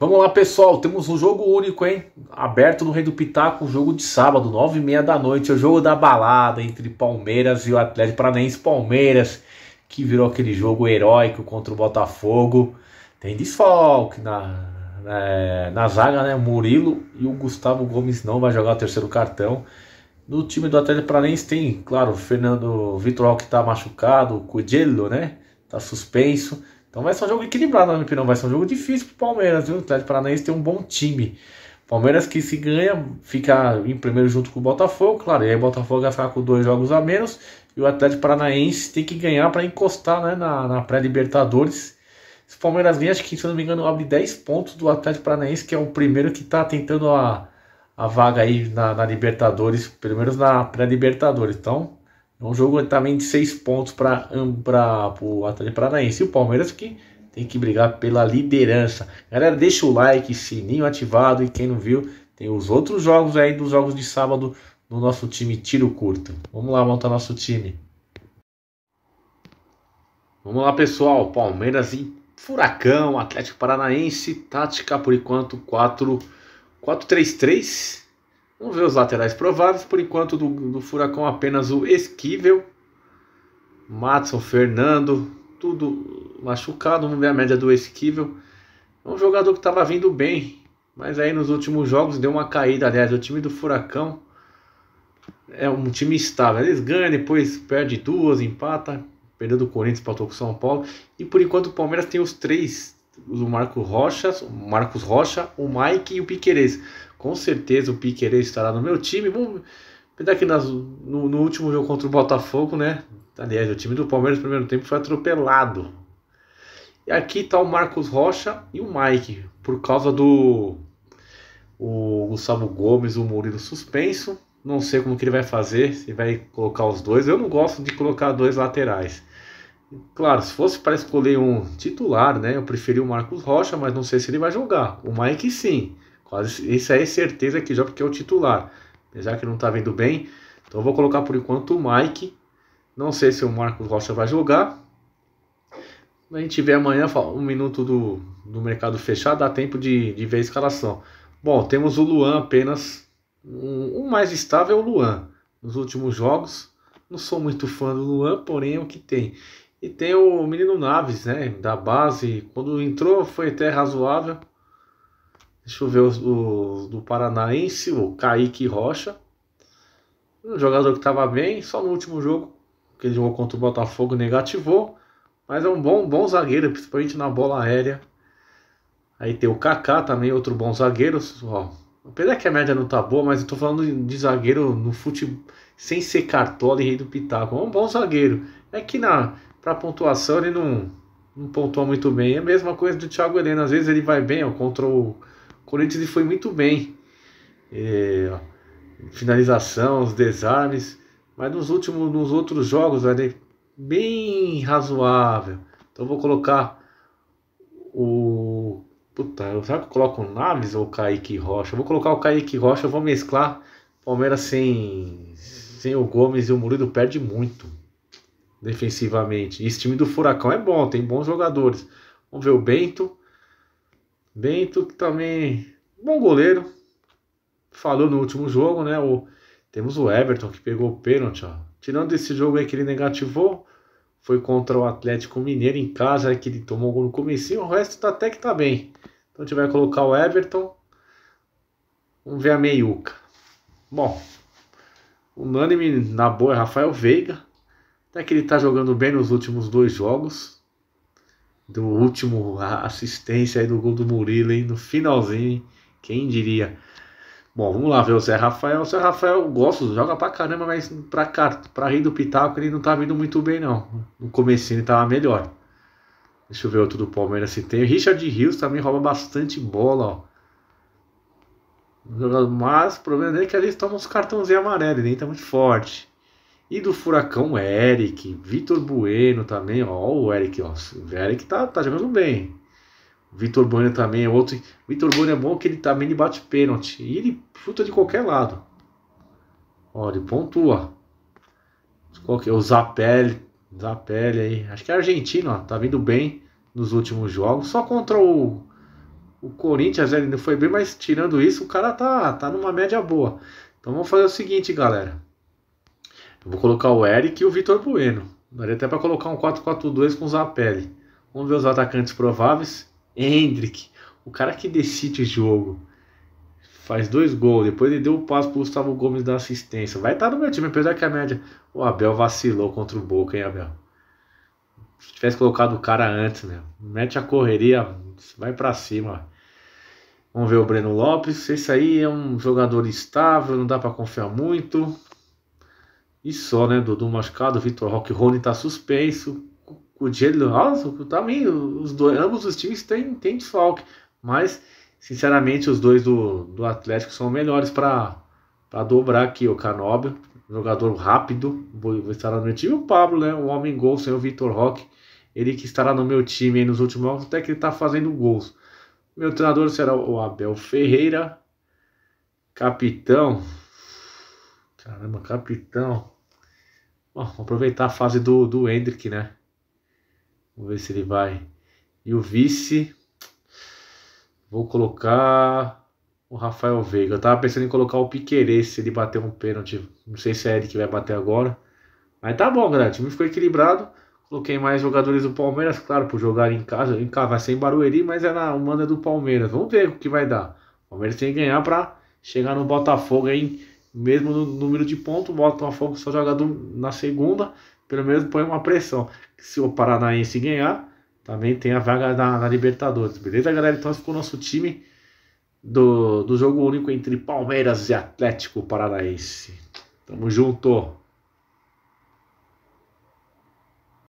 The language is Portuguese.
Vamos lá, pessoal. Temos um jogo único, hein? Aberto no Rei do Pitaco, jogo de sábado, nove e meia da noite. É o jogo da balada entre Palmeiras e o Atlético Paranaense. Palmeiras, que virou aquele jogo heróico contra o Botafogo. Tem desfalque na, na, na zaga, né? Murilo e o Gustavo Gomes não vai jogar o terceiro cartão. No time do Atlético Paranaense tem, claro, o Fernando Vitor que tá machucado, o Cudelo, né? Tá suspenso. Então vai ser um jogo equilibrado, na minha opinião. Vai ser um jogo difícil pro Palmeiras, viu? O Atlético Paranaense tem um bom time. Palmeiras que se ganha, fica em primeiro junto com o Botafogo, claro. E aí o Botafogo vai ficar com dois jogos a menos. E o Atlético Paranaense tem que ganhar para encostar né, na, na pré-Libertadores. Se o Palmeiras ganha, acho que, se eu não me engano, abre 10 pontos do Atlético Paranaense, que é o primeiro que está tentando a, a vaga aí na, na Libertadores, pelo menos na pré-Libertadores. Então, é um jogo também de seis pontos para o Atlético Paranaense. E o Palmeiras que tem que brigar pela liderança. Galera, deixa o like, sininho ativado. E quem não viu, tem os outros jogos aí dos jogos de sábado no nosso time Tiro Curto. Vamos lá montar nosso time. Vamos lá, pessoal. Palmeiras em Furacão, Atlético Paranaense. Tática, por enquanto, 4-3-3. Vamos ver os laterais prováveis. Por enquanto, do, do Furacão, apenas o Esquivel. Matson, Fernando, tudo machucado. Vamos ver a média do Esquivel. É um jogador que estava vindo bem, mas aí nos últimos jogos deu uma caída. Aliás, o time do Furacão é um time estável. Eles ganham, depois perde duas, empata. Perdeu do Corinthians, empatou com o São Paulo. E por enquanto o Palmeiras tem os três o Marco Rocha, o Marcos Rocha, o Mike e o Piquerez. Com certeza o Piquerez estará no meu time. Vamos apesar que nas, no, no, último jogo contra o Botafogo, né? Aliás, o time do Palmeiras no primeiro tempo foi atropelado. E aqui está o Marcos Rocha e o Mike, por causa do o Gustavo Gomes, o Murilo suspenso. Não sei como que ele vai fazer, se vai colocar os dois. Eu não gosto de colocar dois laterais. Claro, se fosse para escolher um titular, né? Eu preferi o Marcos Rocha, mas não sei se ele vai jogar. O Mike sim. Quase, isso aí é certeza que joga porque é o titular. Apesar que não está vendo bem. Então eu vou colocar por enquanto o Mike. Não sei se o Marcos Rocha vai jogar. A gente vê amanhã um minuto do, do mercado fechado, dá tempo de, de ver a escalação. Bom, temos o Luan apenas. O um, um mais estável é o Luan. Nos últimos jogos, não sou muito fã do Luan, porém é o que tem. E tem o menino Naves, né? Da base. Quando entrou foi até razoável. Deixa eu ver os do, do Paranaense, o Kaique Rocha. Um jogador que estava bem, só no último jogo, que ele jogou contra o Botafogo, negativou. Mas é um bom, bom zagueiro, principalmente na bola aérea. Aí tem o Kaká também, outro bom zagueiro. Ó, apesar que a média não tá boa, mas eu tô falando de zagueiro no futebol sem ser cartola e rei do pitaco. É um bom zagueiro. É que na, para pontuação ele não, não pontua muito bem. É a mesma coisa do Thiago Heleno, às vezes ele vai bem, ó, contra o Corinthians ele foi muito bem. É, finalização, os desarmes, mas nos últimos, nos outros jogos, ele é bem razoável. Então vou colocar o Puta, será que eu coloco o Naves ou o Kaique Rocha? Eu vou colocar o Kaique Rocha, eu vou mesclar. Palmeiras sem, sem o Gomes e o Murilo perde muito defensivamente. E esse time do Furacão é bom, tem bons jogadores. Vamos ver o Bento. Bento que também bom goleiro. Falou no último jogo, né? O, temos o Everton que pegou o pênalti, ó. Tirando esse jogo aí que ele negativou, foi contra o Atlético Mineiro em casa, que ele tomou gol no começo o resto tá, até que tá bem. Então a gente vai colocar o Everton. Vamos ver a meiuca. Bom, unânime na boa é Rafael Veiga. Até que ele está jogando bem nos últimos dois jogos. Do último assistência aí do gol do Murilo hein? no finalzinho. Quem diria? Bom, vamos lá ver o Zé Rafael. O Zé Rafael gosto, joga pra caramba, mas pra, pra rir do Pitaco ele não tá vindo muito bem, não. No começo ele tava melhor. Deixa eu ver outro do Palmeiras se tem. Richard Rios também rouba bastante bola, ó. Mas o problema dele é que ali toma uns cartãozinhos amarelos, nem tá muito forte. E do Furacão, Eric, Vitor Bueno também, ó, o Eric, ó, o Eric tá, tá jogando bem. Vitor Bueno também é outro. Vitor Bueno é bom que ele também ele bate pênalti e ele chuta de qualquer lado. Ó, ele pontua. Qual que é? O Zapelli, Zapelli aí, acho que é argentino, ó, tá vindo bem nos últimos jogos, só contra o o Corinthians ele não foi bem, mas tirando isso, o cara tá, tá numa média boa. Então vamos fazer o seguinte, galera. Eu vou colocar o Eric e o Vitor Bueno. Daria até para colocar um 4-4-2 com o Zapelli. Vamos ver os atacantes prováveis. Hendrick, o cara que decide o jogo. Faz dois gols, depois ele deu o um passo pro Gustavo Gomes da assistência. Vai estar tá no meu time, apesar que a média. O Abel vacilou contra o Boca, hein, Abel? Se tivesse colocado o cara antes, né? Mete a correria, vai para cima. Vamos ver o Breno Lopes. Esse aí é um jogador estável, não dá para confiar muito. E só, né? Dudu machucado, Vitor Roque Rony tá suspenso. O Jadon Alonso, também, os dois, ambos os times têm, têm desfalque. Mas, sinceramente, os dois do, do Atlético são melhores para dobrar aqui. O Canobio, jogador rápido, vou, vou estar no meu time. E o Pablo, né? O homem gol, sem o Vitor Roque. Ele que estará no meu time nos últimos jogos, até que ele tá fazendo gols. Meu treinador será o Abel Ferreira. Capitão, Caramba, capitão. Bom, vamos aproveitar a fase do, do Hendrick, né? Vamos ver se ele vai. E o vice. Vou colocar o Rafael Veiga. Eu tava pensando em colocar o Piquerez se ele bater um pênalti. Não sei se é ele que vai bater agora. Mas tá bom, galera. O time ficou equilibrado. Coloquei mais jogadores do Palmeiras, claro, por jogar em casa. Em casa vai ser em Barueri, mas é na humana do Palmeiras. Vamos ver o que vai dar. O Palmeiras tem que ganhar para chegar no Botafogo aí mesmo no número de pontos, bota o Botafogo só jogado na segunda, pelo menos põe uma pressão. Se o Paranaense ganhar, também tem a vaga na, na Libertadores, beleza, galera? Então esse ficou o nosso time do, do jogo único entre Palmeiras e Atlético Paranaense. Tamo junto!